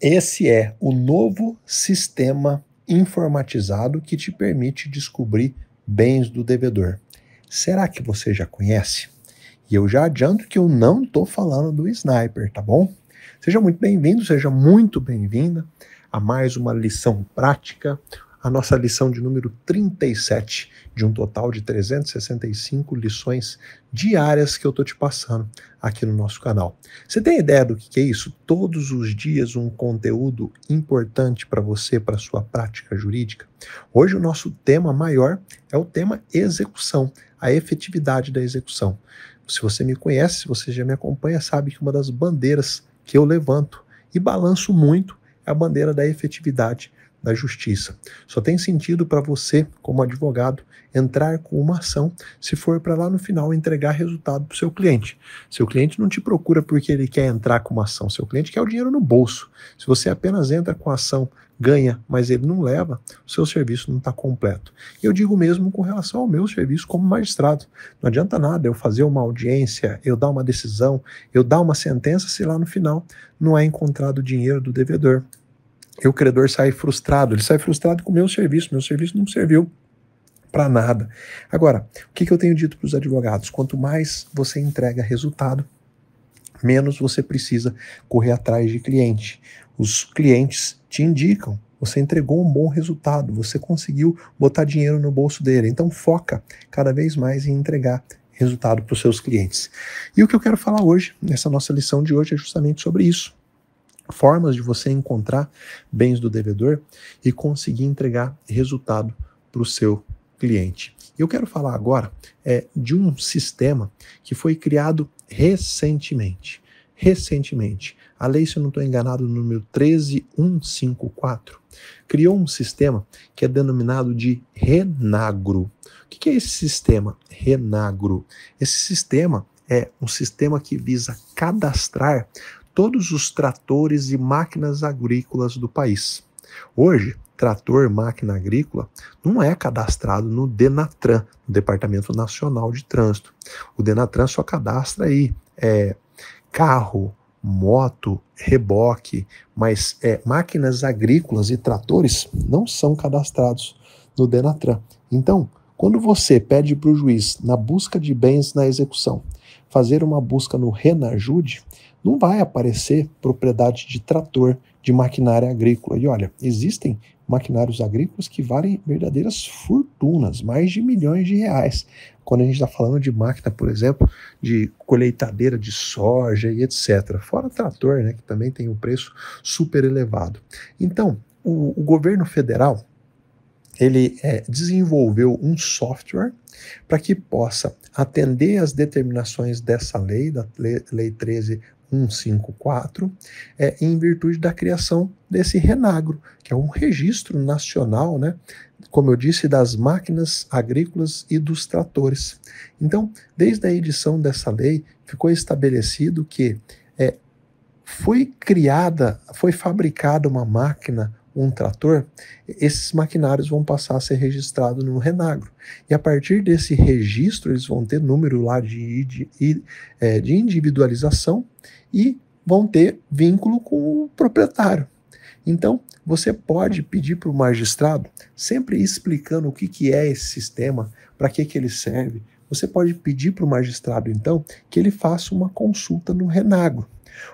Esse é o novo sistema informatizado que te permite descobrir bens do devedor. Será que você já conhece? E eu já adianto que eu não estou falando do sniper, tá bom? Seja muito bem-vindo, seja muito bem-vinda a mais uma lição prática, a nossa lição de número 37, de um total de 365 lições diárias que eu estou te passando aqui no nosso canal. Você tem ideia do que é isso? Todos os dias um conteúdo importante para você, para sua prática jurídica. Hoje o nosso tema maior é o tema execução, a efetividade da execução. Se você me conhece, se você já me acompanha, sabe que uma das bandeiras que eu levanto e balanço muito é a bandeira da efetividade da justiça. Só tem sentido para você, como advogado, entrar com uma ação se for para lá no final entregar resultado para o seu cliente. Seu cliente não te procura porque ele quer entrar com uma ação, seu cliente quer o dinheiro no bolso. Se você apenas entra com a ação, ganha, mas ele não leva, o seu serviço não está completo. Eu digo mesmo com relação ao meu serviço como magistrado. Não adianta nada eu fazer uma audiência, eu dar uma decisão, eu dar uma sentença se lá no final não é encontrado o dinheiro do devedor e o credor sai frustrado. Ele sai frustrado com o meu serviço. Meu serviço não serviu para nada. Agora, o que, que eu tenho dito para os advogados? Quanto mais você entrega resultado, menos você precisa correr atrás de cliente. Os clientes te indicam. Você entregou um bom resultado, você conseguiu botar dinheiro no bolso dele. Então foca cada vez mais em entregar resultado para os seus clientes. E o que eu quero falar hoje, nessa nossa lição de hoje, é justamente sobre isso formas de você encontrar bens do devedor e conseguir entregar resultado para o seu cliente. Eu quero falar agora é, de um sistema que foi criado recentemente. Recentemente, a lei, se eu não estou enganado, número 13154, criou um sistema que é denominado de Renagro. O que é esse sistema? Renagro. Esse sistema é um sistema que visa cadastrar todos os tratores e máquinas agrícolas do país. Hoje, trator máquina agrícola não é cadastrado no Denatran, no Departamento Nacional de Trânsito. O Denatran só cadastra aí é, carro, moto, reboque, mas é, máquinas agrícolas e tratores não são cadastrados no Denatran. Então, quando você pede para o juiz na busca de bens na execução fazer uma busca no Renajude, não vai aparecer propriedade de trator de maquinária agrícola. E olha, existem maquinários agrícolas que valem verdadeiras fortunas, mais de milhões de reais. Quando a gente está falando de máquina, por exemplo, de colheitadeira de soja e etc. Fora trator, né, que também tem um preço super elevado. Então, o, o governo federal ele é, desenvolveu um software para que possa atender às determinações dessa lei, da Lei, lei 13154, é, em virtude da criação desse Renagro, que é um registro nacional, né, como eu disse, das máquinas agrícolas e dos tratores. Então, desde a edição dessa lei, ficou estabelecido que é, foi criada, foi fabricada uma máquina um trator, esses maquinários vão passar a ser registrados no Renagro. E a partir desse registro, eles vão ter número lá de, de, é, de individualização e vão ter vínculo com o proprietário. Então, você pode pedir para o magistrado, sempre explicando o que, que é esse sistema, para que, que ele serve. Você pode pedir para o magistrado, então, que ele faça uma consulta no Renagro.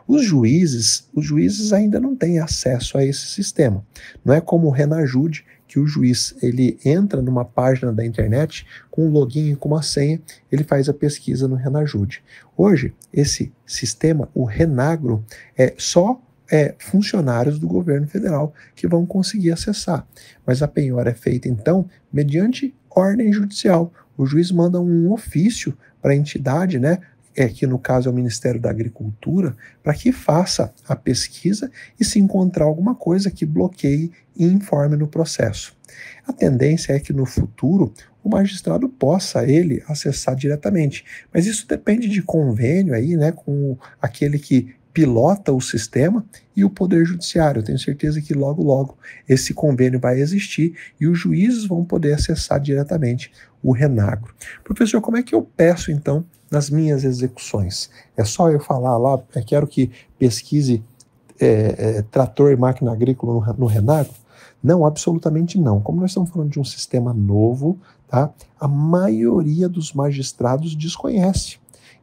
Os juízes, os juízes ainda não têm acesso a esse sistema. Não é como o Renajude, que o juiz ele entra numa página da internet com um login e com uma senha, ele faz a pesquisa no Renajude. Hoje, esse sistema, o Renagro, é só é, funcionários do governo federal que vão conseguir acessar. Mas a penhora é feita, então, mediante ordem judicial. O juiz manda um ofício para a entidade, né, é que no caso é o Ministério da Agricultura, para que faça a pesquisa e se encontrar alguma coisa que bloqueie e informe no processo. A tendência é que no futuro o magistrado possa ele acessar diretamente, mas isso depende de convênio aí, né, com aquele que pilota o sistema e o Poder Judiciário. Eu tenho certeza que logo, logo esse convênio vai existir e os juízes vão poder acessar diretamente o Renagro. Professor, como é que eu peço então nas minhas execuções? É só eu falar lá, eu é, quero que pesquise é, é, trator e máquina agrícola no, no Renagro? Não, absolutamente não. Como nós estamos falando de um sistema novo, tá? a maioria dos magistrados desconhece.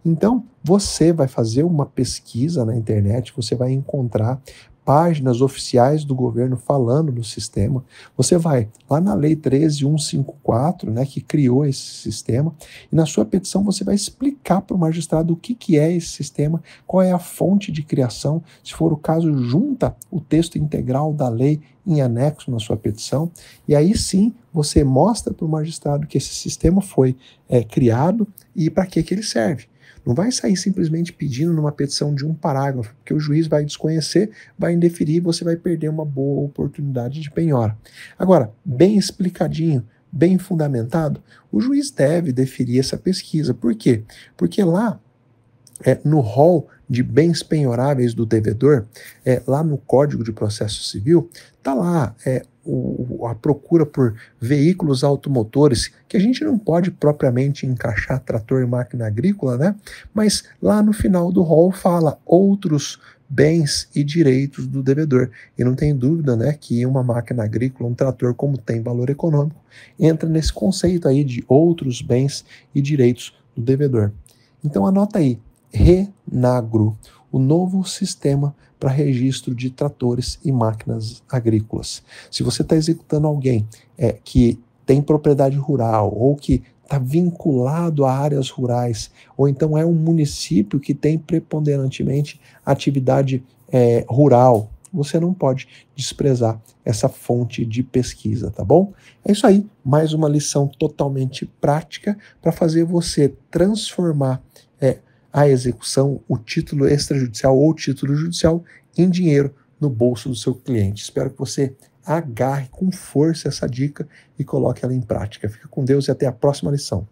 Então, você vai fazer uma pesquisa na internet, você vai encontrar páginas oficiais do governo falando do sistema. Você vai lá na Lei 13154, né, que criou esse sistema, e na sua petição você vai explicar para o magistrado o que, que é esse sistema, qual é a fonte de criação, se for o caso, junta o texto integral da lei em anexo na sua petição, e aí sim você mostra para o magistrado que esse sistema foi é, criado e para que, que ele serve. Não vai sair simplesmente pedindo numa petição de um parágrafo, porque o juiz vai desconhecer, vai indeferir e você vai perder uma boa oportunidade de penhora. Agora, bem explicadinho, bem fundamentado, o juiz deve deferir essa pesquisa. Por quê? Porque lá é, no rol de bens penhoráveis do devedor, é, lá no Código de Processo Civil, está lá é, o, a procura por veículos automotores, que a gente não pode propriamente encaixar trator e máquina agrícola, né? mas lá no final do rol fala outros bens e direitos do devedor. E não tem dúvida né, que uma máquina agrícola, um trator, como tem valor econômico, entra nesse conceito aí de outros bens e direitos do devedor. Então anota aí, RENAGRO, o novo sistema para registro de tratores e máquinas agrícolas. Se você está executando alguém é, que tem propriedade rural ou que está vinculado a áreas rurais, ou então é um município que tem preponderantemente atividade é, rural, você não pode desprezar essa fonte de pesquisa, tá bom? É isso aí, mais uma lição totalmente prática para fazer você transformar é, a execução, o título extrajudicial ou título judicial em dinheiro no bolso do seu cliente. Espero que você agarre com força essa dica e coloque ela em prática. Fica com Deus e até a próxima lição.